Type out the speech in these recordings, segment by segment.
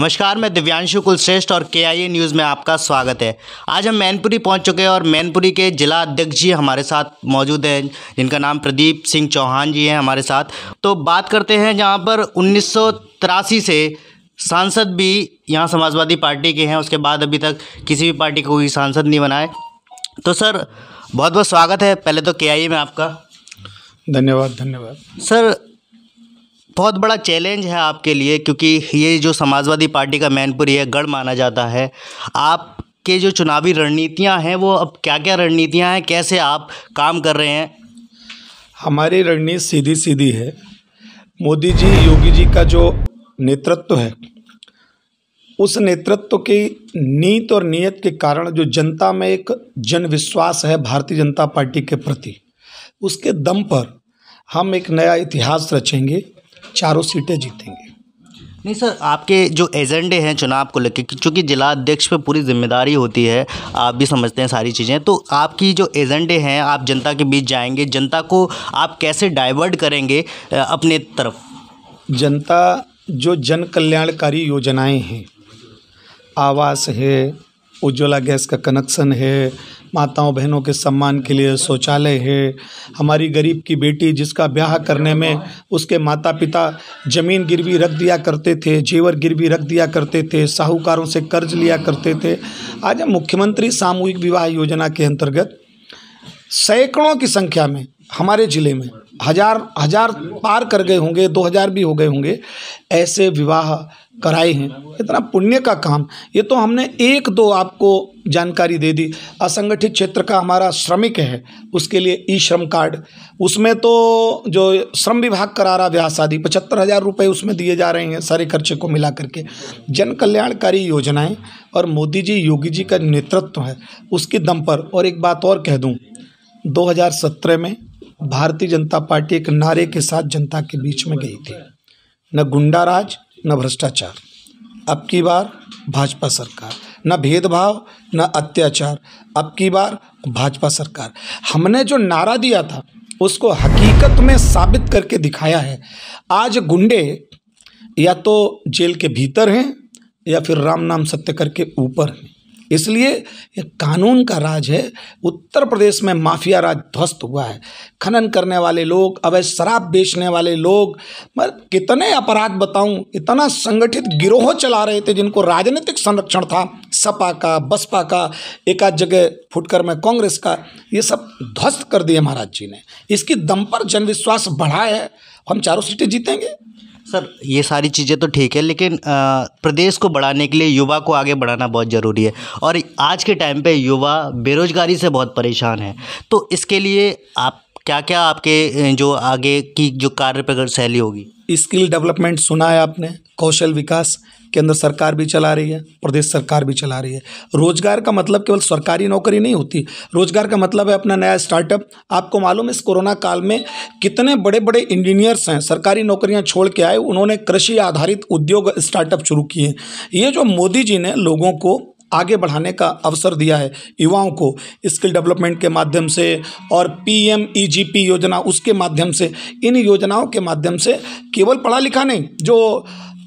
नमस्कार मैं दिव्यांशु कुलश्रेष्ठ और के आई न्यूज़ में आपका स्वागत है आज हम मैनपुरी पहुंच चुके हैं और मैनपुरी के जिला अध्यक्ष जी हमारे साथ मौजूद हैं जिनका नाम प्रदीप सिंह चौहान जी हैं हमारे साथ तो बात करते हैं जहाँ पर उन्नीस से सांसद भी यहाँ समाजवादी पार्टी के हैं उसके बाद अभी तक किसी भी पार्टी को कोई सांसद नहीं बनाए तो सर बहुत बहुत स्वागत है पहले तो के में आपका धन्यवाद धन्यवाद सर बहुत बड़ा चैलेंज है आपके लिए क्योंकि ये जो समाजवादी पार्टी का मैनपुरी है गढ़ माना जाता है आप के जो चुनावी रणनीतियां हैं वो अब क्या क्या रणनीतियां हैं कैसे आप काम कर रहे हैं हमारी रणनीति सीधी सीधी है मोदी जी योगी जी का जो नेतृत्व है उस नेतृत्व की नीत और नियत के कारण जो जनता में एक जन विश्वास है भारतीय जनता पार्टी के प्रति उसके दम पर हम एक नया इतिहास रचेंगे चारों सीटें जीतेंगे नहीं सर आपके जो एजेंडे हैं चुनाव को लेकर क्योंकि जिला अध्यक्ष पे पूरी जिम्मेदारी होती है आप भी समझते हैं सारी चीज़ें तो आपकी जो एजेंडे हैं आप जनता के बीच जाएंगे जनता को आप कैसे डाइवर्ट करेंगे अपने तरफ जनता जो जन कल्याणकारी योजनाएं हैं आवास है उज्ज्वला गैस का कनेक्शन है माताओं बहनों के सम्मान के लिए शौचालय है हमारी गरीब की बेटी जिसका ब्याह करने में उसके माता पिता ज़मीन गिरवी रख दिया करते थे जेवर गिरवी रख दिया करते थे साहूकारों से कर्ज लिया करते थे आज मुख्यमंत्री सामूहिक विवाह योजना के अंतर्गत सैकड़ों की संख्या में हमारे ज़िले में हज़ार हज़ार पार कर गए होंगे दो हज़ार भी हो गए होंगे ऐसे विवाह कराए हैं इतना पुण्य का काम ये तो हमने एक दो आपको जानकारी दे दी असंगठित क्षेत्र का हमारा श्रमिक है उसके लिए ई श्रम कार्ड उसमें तो जो श्रम विभाग करा रहा ब्याह शादी पचहत्तर हज़ार रुपये उसमें दिए जा रहे हैं सारे खर्चे को मिला करके जन कल्याणकारी योजनाएँ और मोदी जी योगी जी का नेतृत्व है उसके दम पर और एक बात और कह दूँ दो में भारतीय जनता पार्टी एक नारे के साथ जनता के बीच में गई थी न गुंडा राज न भ्रष्टाचार अब की बार भाजपा सरकार न भेदभाव न अत्याचार अब की बार भाजपा सरकार हमने जो नारा दिया था उसको हकीकत में साबित करके दिखाया है आज गुंडे या तो जेल के भीतर हैं या फिर राम नाम सत्य करके ऊपर हैं इसलिए ये कानून का राज है उत्तर प्रदेश में माफिया राज ध्वस्त हुआ है खनन करने वाले लोग अवैध शराब बेचने वाले लोग मैं कितने अपराध बताऊं इतना संगठित गिरोह चला रहे थे जिनको राजनीतिक संरक्षण था सपा का बसपा का एकाध जगह फुटकर में कांग्रेस का ये सब ध्वस्त कर दिए महाराज जी ने इसकी दम पर जनविश्वास बढ़ा है हम चारों सीटें जीतेंगे सर ये सारी चीज़ें तो ठीक है लेकिन प्रदेश को बढ़ाने के लिए युवा को आगे बढ़ाना बहुत ज़रूरी है और आज के टाइम पे युवा बेरोज़गारी से बहुत परेशान है तो इसके लिए आप क्या क्या आपके जो आगे की जो कार्य प्रगत शैली होगी स्किल डेवलपमेंट सुना है आपने कौशल विकास केंद्र सरकार भी चला रही है प्रदेश सरकार भी चला रही है रोजगार का मतलब केवल सरकारी नौकरी नहीं होती रोजगार का मतलब है अपना नया स्टार्टअप आपको मालूम इस कोरोना काल में कितने बड़े बड़े इंजीनियर्स हैं सरकारी नौकरियां छोड़ के आए उन्होंने कृषि आधारित उद्योग स्टार्टअप शुरू किए ये जो मोदी जी ने लोगों को आगे बढ़ाने का अवसर दिया है युवाओं को स्किल डेवलपमेंट के माध्यम से और पीएम ईजीपी e योजना उसके माध्यम से इन योजनाओं के माध्यम से केवल पढ़ा लिखा नहीं जो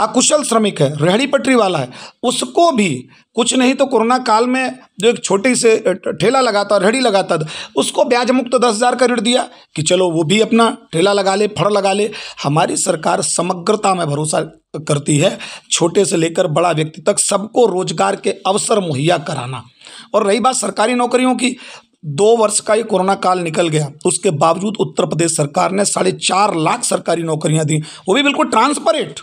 अकुशल श्रमिक है रेहड़ी पटरी वाला है उसको भी कुछ नहीं तो कोरोना काल में जो एक छोटी से ठेला लगाता रेहड़ी लगाता था उसको ब्याज मुक्त दस हज़ार का ऋण दिया कि चलो वो भी अपना ठेला लगा ले फड़ लगा ले हमारी सरकार समग्रता में भरोसा करती है छोटे से लेकर बड़ा व्यक्ति तक सबको रोजगार के अवसर मुहैया कराना और रही बात सरकारी नौकरियों की दो वर्ष का ही कोरोना काल निकल गया उसके बावजूद उत्तर प्रदेश सरकार ने साढ़े चार लाख सरकारी नौकरियां दी वो भी बिल्कुल ट्रांसपरेंट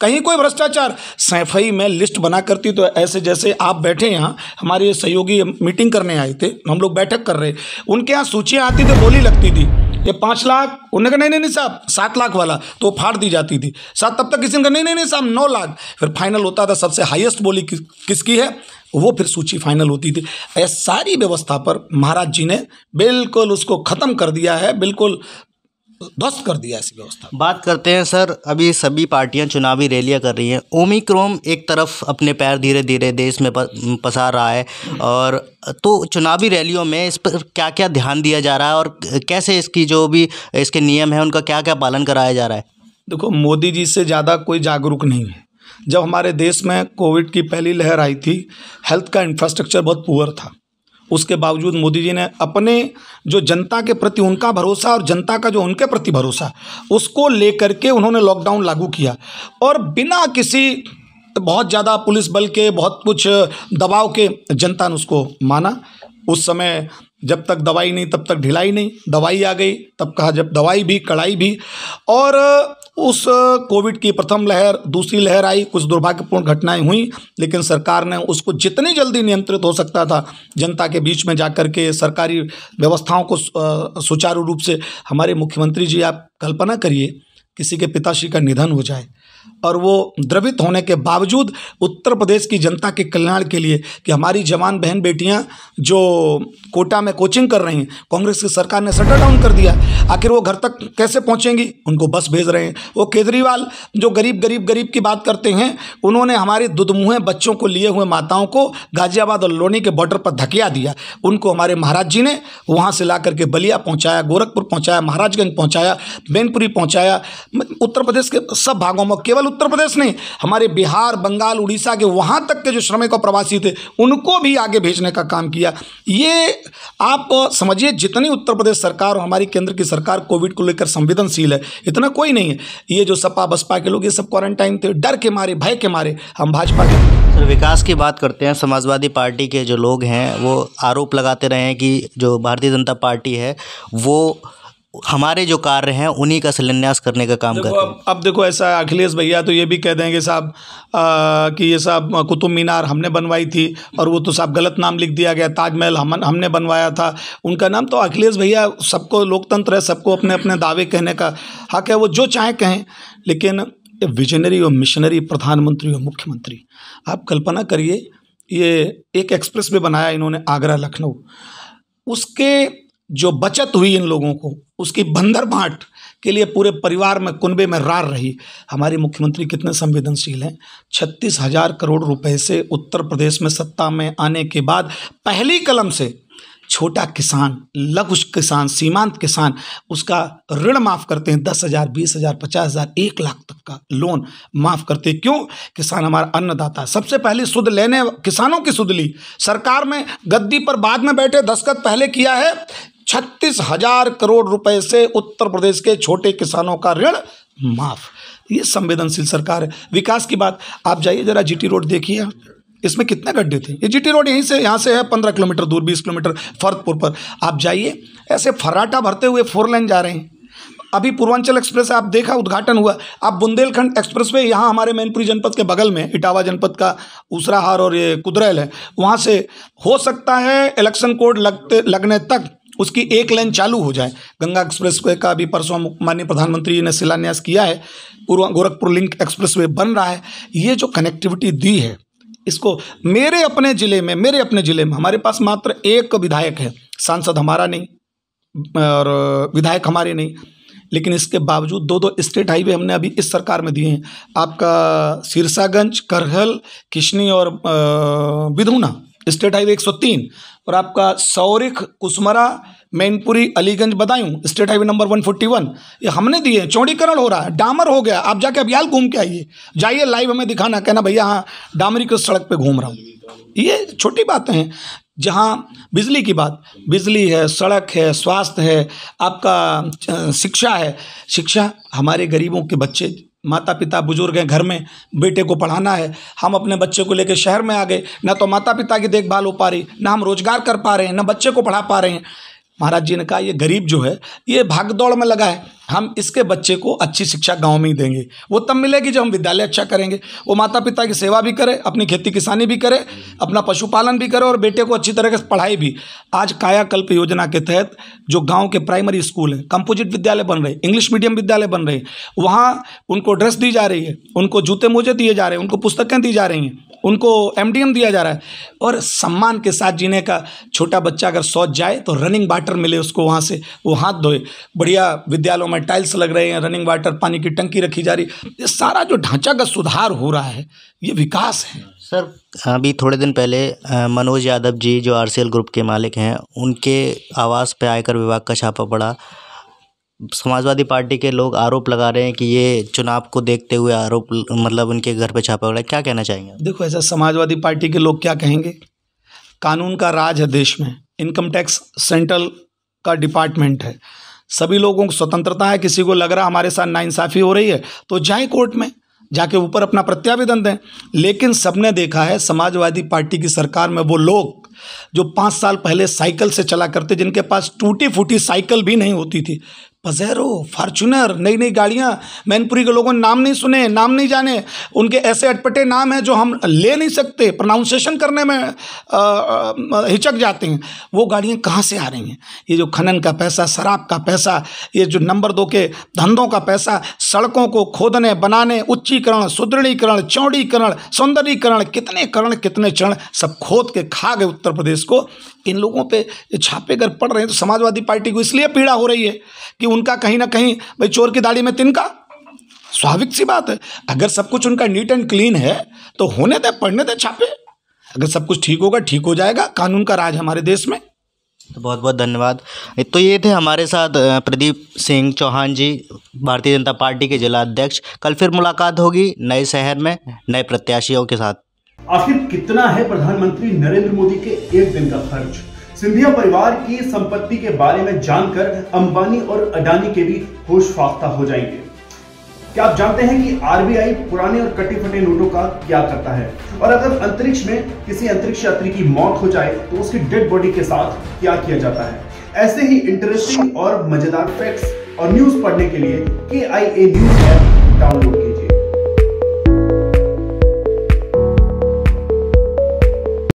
कहीं कोई भ्रष्टाचार सैफई में लिस्ट बना करती तो ऐसे जैसे आप बैठे यहाँ हमारे सहयोगी मीटिंग करने आए थे हम लोग बैठक कर रहे उनके यहाँ सूचियाँ आती थी बोली लगती थी ये पाँच लाख उन्होंने कहा नहीं नहीं नहीं साहब सात लाख वाला तो फाड़ दी जाती थी साहब तब तक किसी ने कहा नहीं नहीं नहीं साहब नौ लाख फिर फाइनल होता था सबसे हाईएस्ट बोली कि, किसकी है वो फिर सूची फाइनल होती थी ऐसी सारी व्यवस्था पर महाराज जी ने बिल्कुल उसको ख़त्म कर दिया है बिल्कुल ध्वस्त कर दिया ऐसी व्यवस्था बात करते हैं सर अभी सभी पार्टियां चुनावी रैलियां कर रही हैं ओमिक्रोम एक तरफ अपने पैर धीरे धीरे देश में पसार रहा है और तो चुनावी रैलियों में इस पर क्या क्या ध्यान दिया जा रहा है और कैसे इसकी जो भी इसके नियम हैं उनका क्या क्या पालन कराया जा रहा है देखो मोदी जी से ज़्यादा कोई जागरूक नहीं है जब हमारे देश में कोविड की पहली लहर आई थी हेल्थ का इंफ्रास्ट्रक्चर बहुत पुअर था उसके बावजूद मोदी जी ने अपने जो जनता के प्रति उनका भरोसा और जनता का जो उनके प्रति भरोसा उसको लेकर के उन्होंने लॉकडाउन लागू किया और बिना किसी बहुत ज़्यादा पुलिस बल के बहुत कुछ दबाव के जनता ने उसको माना उस समय जब तक दवाई नहीं तब तक ढिलाई नहीं दवाई आ गई तब कहा जब दवाई भी कड़ाई भी और उस कोविड की प्रथम लहर दूसरी लहर आई कुछ दुर्भाग्यपूर्ण घटनाएं हुई लेकिन सरकार ने उसको जितनी जल्दी नियंत्रित हो सकता था जनता के बीच में जाकर के सरकारी व्यवस्थाओं को सुचारू रूप से हमारे मुख्यमंत्री जी आप कल्पना करिए किसी के पिताश्री का निधन हो जाए और वो द्रवित होने के बावजूद उत्तर प्रदेश की जनता के कल्याण के लिए कि हमारी जवान बहन बेटियां जो कोटा में कोचिंग कर रही हैं कांग्रेस की सरकार ने शटर डाउन कर दिया आखिर वो घर तक कैसे पहुंचेंगी उनको बस भेज रहे हैं वो केजरीवाल जो गरीब गरीब गरीब की बात करते हैं उन्होंने हमारे दुदमुहे बच्चों को लिए हुए माताओं को गाजियाबाद और लोनी के बॉर्डर पर धकिया दिया उनको हमारे महाराज जी ने वहाँ से ला करके बलिया पहुँचाया गोरखपुर पहुँचाया महाराजगंज पहुँचाया बैनपुरी पहुँचाया उत्तर प्रदेश के सब भागों में केवल उत्तर प्रदेश नहीं हमारे बिहार बंगाल उड़ीसा के वहाँ तक के जो श्रमिक और प्रवासी थे उनको भी आगे भेजने का काम किया ये आप समझिए जितनी उत्तर प्रदेश सरकार और हमारी केंद्र की सरकार कोविड को लेकर संवेदनशील है इतना कोई नहीं है ये जो सपा बसपा के लोग ये सब क्वारंटाइन थे डर के मारे भय के मारे हम भाजपा के सर विकास की बात करते हैं समाजवादी पार्टी के जो लोग हैं वो आरोप लगाते रहे हैं कि जो भारतीय जनता पार्टी है वो हमारे जो कार्य हैं उन्हीं का शिलान्यास करने का काम कर हैं अब, देखो ऐसा अखिलेश भैया तो ये भी कह देंगे साहब कि ये साहब कुतुब मीनार हमने बनवाई थी और वो तो साहब गलत नाम लिख दिया गया ताजमहल हम हमने बनवाया था उनका नाम तो अखिलेश भैया सबको लोकतंत्र है सबको अपने अपने दावे कहने का हक है वो जो चाहे कहें लेकिन विजनरी और मिशनरी प्रधानमंत्री और मुख्यमंत्री आप कल्पना करिए ये एक एक्सप्रेस वे बनाया इन्होंने आगरा लखनऊ उसके जो बचत हुई इन लोगों को उसकी बंदर बाँट के लिए पूरे परिवार में कुनबे में रार रही हमारे मुख्यमंत्री कितने संवेदनशील हैं छत्तीस हजार करोड़ रुपए से उत्तर प्रदेश में सत्ता में आने के बाद पहली कलम से छोटा किसान लघु किसान सीमांत किसान उसका ऋण माफ़ करते हैं दस हज़ार बीस हज़ार पचास हज़ार एक लाख तक का लोन माफ़ करते हैं क्यों किसान हमारा अन्नदाता सबसे पहले सुध लेने किसानों की सुध ली सरकार में गद्दी पर बाद में बैठे दस्खत पहले किया है छत्तीस हजार करोड़ रुपए से उत्तर प्रदेश के छोटे किसानों का ऋण माफ ये संवेदनशील सरकार है विकास की बात आप जाइए जरा जीटी रोड देखिए इसमें कितने गड्ढे थे ये जीटी रोड यहीं से यहाँ से है पंद्रह किलोमीटर दूर बीस किलोमीटर फरतपुर पर आप जाइए ऐसे फराटा भरते हुए फोर लाइन जा रहे हैं अभी पूर्वांचल एक्सप्रेस आप देखा उद्घाटन हुआ आप बुंदेलखंड एक्सप्रेस वे यहाँ हमारे मैनपुरी जनपद के बगल में इटावा जनपद का उसराहार और ये कुदरैल है वहाँ से हो सकता है इलेक्शन कोड लगते लगने तक उसकी एक लाइन चालू हो जाए गंगा एक्सप्रेस वे का भी परसों माननीय प्रधानमंत्री ने शिलान्यास किया है पूर्व गोरखपुर लिंक एक्सप्रेस वे बन रहा है ये जो कनेक्टिविटी दी है इसको मेरे अपने ज़िले में मेरे अपने ज़िले में हमारे पास मात्र एक विधायक है सांसद हमारा नहीं और विधायक हमारे नहीं लेकिन इसके बावजूद दो दो स्टेट हाईवे हमने अभी इस सरकार में दिए हैं आपका सिरसागंज करहल किशनी और विधुना स्टेट हाईवे 103 और आपका Saurikh Kusmara Mainpuri Aliganj Badaun state highway number 141 ये हमने दिए हैं चौड़ीकरण हो रहा है डामर हो गया आप जाके अभियाल घूम के आइए जाइए लाइव हमें दिखाना कहना भैया हाँ डामरी की सड़क पे घूम रहा हूँ ये छोटी बातें हैं जहाँ बिजली की बात बिजली है सड़क है स्वास्थ्य है आपका शिक्षा है शिक्षा हमारे गरीबों के बच्चे माता पिता बुजुर्ग हैं घर में बेटे को पढ़ाना है हम अपने बच्चे को लेकर शहर में आ गए ना तो माता पिता की देखभाल हो पा रही ना हम रोज़गार कर पा रहे हैं ना बच्चे को पढ़ा पा रहे हैं महाराज जी ने कहा ये गरीब जो है ये भागदौड़ में लगा है हम इसके बच्चे को अच्छी शिक्षा गांव में ही देंगे वो तब मिलेगी जब हम विद्यालय अच्छा करेंगे वो माता पिता की सेवा भी करे अपनी खेती किसानी भी करे अपना पशुपालन भी करे और बेटे को अच्छी तरह से पढ़ाई भी आज कायाकल्प योजना के तहत जो गाँव के प्राइमरी स्कूल हैं कंपोजिट विद्यालय बन रहे इंग्लिश मीडियम विद्यालय बन रहे वहाँ उनको ड्रेस दी जा रही है उनको जूते मोजे दिए जा रहे हैं उनको पुस्तकें दी जा रही हैं उनको एम दिया जा रहा है और सम्मान के साथ जीने का छोटा बच्चा अगर शौच जाए तो रनिंग वाटर मिले उसको वहाँ से वो हाथ धोए बढ़िया विद्यालयों में टाइल्स लग रहे हैं रनिंग वाटर पानी की टंकी रखी जा रही ये सारा जो ढांचागत सुधार हो रहा है ये विकास है सर अभी थोड़े दिन पहले मनोज यादव जी जो आर ग्रुप के मालिक हैं उनके आवास पर आयकर विभाग का छापा पड़ा समाजवादी पार्टी के लोग आरोप लगा रहे हैं कि ये चुनाव को देखते हुए आरोप मतलब उनके घर पे छापा पड़ा क्या कहना चाहेंगे देखो ऐसा समाजवादी पार्टी के लोग क्या कहेंगे कानून का राज है देश में इनकम टैक्स सेंट्रल का डिपार्टमेंट है सभी लोगों को स्वतंत्रता है किसी को लग रहा हमारे साथ नाइंसाफ़ी हो रही है तो जाए कोर्ट में जाके ऊपर अपना प्रत्यावेदन दें लेकिन सबने देखा है समाजवादी पार्टी की सरकार में वो लोग जो पाँच साल पहले साइकिल से चला करते जिनके पास टूटी फूटी साइकिल भी नहीं होती थी पजेरो फार्चुनर नई नई गाड़ियाँ मैनपुरी के लोगों ने नाम नहीं सुने नाम नहीं जाने उनके ऐसे अटपटे नाम हैं जो हम ले नहीं सकते प्रोनाउंसिएशन करने में हिचक जाते हैं वो गाड़ियाँ कहाँ से आ रही हैं ये जो खनन का पैसा शराब का पैसा ये जो नंबर दो के धंधों का पैसा सड़कों को खोदने बनाने उच्चीकरण सुदृढ़ीकरण चौड़ीकरण सौंदर्यीकरण कितने करण कितने चरण सब खोद के खा गए उत्तर प्रदेश को इन लोगों पे छापे अगर पड़ रहे हैं तो समाजवादी पार्टी को इसलिए पीड़ा हो रही है कि उनका कहीं ना कहीं भाई चोर की दाढ़ी में तिनका स्वाभाविक सी बात है अगर सब कुछ उनका नीट एंड क्लीन है तो होने दे पढ़ने दे छापे अगर सब कुछ ठीक होगा ठीक हो जाएगा कानून का राज हमारे देश में तो बहुत बहुत धन्यवाद तो ये थे हमारे साथ प्रदीप सिंह चौहान जी भारतीय जनता पार्टी के जिला अध्यक्ष कल फिर मुलाकात होगी नए शहर में नए प्रत्याशियों के साथ आखिर कितना है प्रधानमंत्री नरेंद्र मोदी के एक दिन का खर्च सिंधिया परिवार की संपत्ति के बारे में जानकर अंबानी और अडानी के भी होश फाख्ता हो जाएंगे क्या आप जानते हैं कि आरबीआई पुराने और कटे फटे नोटों का क्या करता है और अगर अंतरिक्ष में किसी अंतरिक्ष यात्री की मौत हो जाए तो उसकी डेड बॉडी के साथ क्या किया जाता है ऐसे ही इंटरेस्टिंग और मजेदार फैक्ट्स और न्यूज पढ़ने के लिए के आई ए न्यूज ऐप डाउनलोड